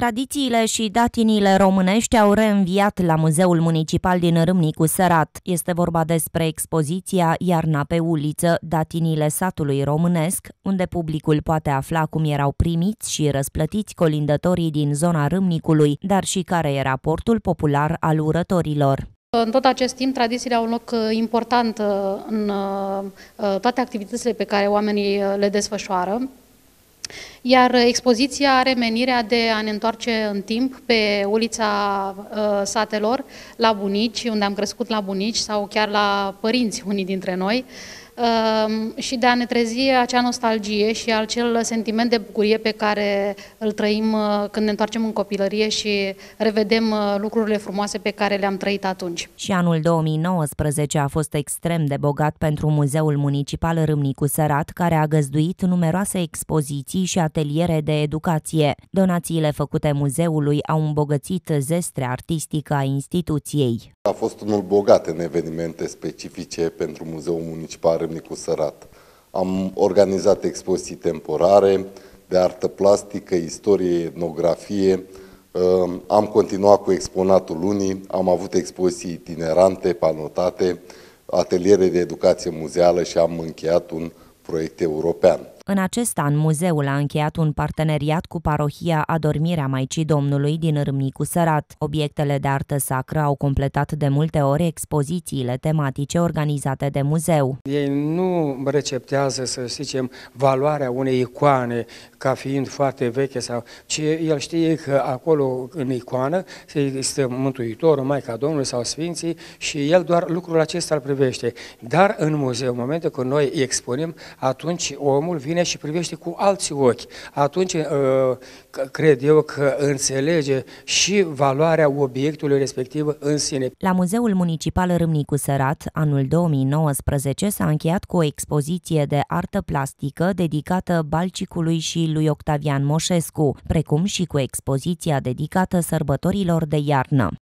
Tradițiile și datinile românești au reînviat la Muzeul Municipal din Râmnicu Sărat. Este vorba despre expoziția Iarna pe uliță, datinile satului românesc, unde publicul poate afla cum erau primiți și răsplătiți colindătorii din zona Râmnicului, dar și care era portul popular al urătorilor. În tot acest timp, tradițiile au un loc uh, important uh, în uh, toate activitățile pe care oamenii le desfășoară. Iar expoziția are menirea de a ne întoarce în timp pe ulița uh, satelor, la bunici, unde am crescut la bunici sau chiar la părinți, unii dintre noi, uh, Ehm, și de a ne trezi acea nostalgie și acel sentiment de bucurie pe care îl trăim uh, când ne întoarcem în copilărie și revedem uh, lucrurile frumoase pe care le-am trăit atunci. Și anul 2019 a fost extrem de bogat pentru Muzeul Municipal Râmnicu Sărat, care a găzduit numeroase expoziții și ateliere de educație. Donațiile făcute muzeului au îmbogățit zestre artistică a instituției. A fost unul bogat în evenimente specifice pentru Muzeul Municipal Râmnicu Sărat. Am organizat expoziții temporare de artă plastică, istorie, etnografie, am continuat cu exponatul lunii, am avut expoziții itinerante, panotate, ateliere de educație muzeală și am încheiat un proiect european. În acest an, muzeul a încheiat un parteneriat cu parohia Adormirea Maicii Domnului din Râmnicu Sărat. Obiectele de artă sacră au completat de multe ori expozițiile tematice organizate de muzeu. Ei nu receptează, să zicem, valoarea unei icoane ca fiind foarte veche, sau, ci el știe că acolo în icoană există Mântuitorul, Maica Domnului sau Sfinții și el doar lucrul acesta îl privește. Dar în muzeu, în momentul când noi expunem, atunci omul vine devine și privește cu alți ochi. Atunci uh, cred eu că înțelege și valoarea obiectului respectiv în sine. La Muzeul Municipal Râmnicu Sărat, anul 2019, s-a încheiat cu o expoziție de artă plastică dedicată Balcicului și lui Octavian Moșescu, precum și cu expoziția dedicată sărbătorilor de iarnă.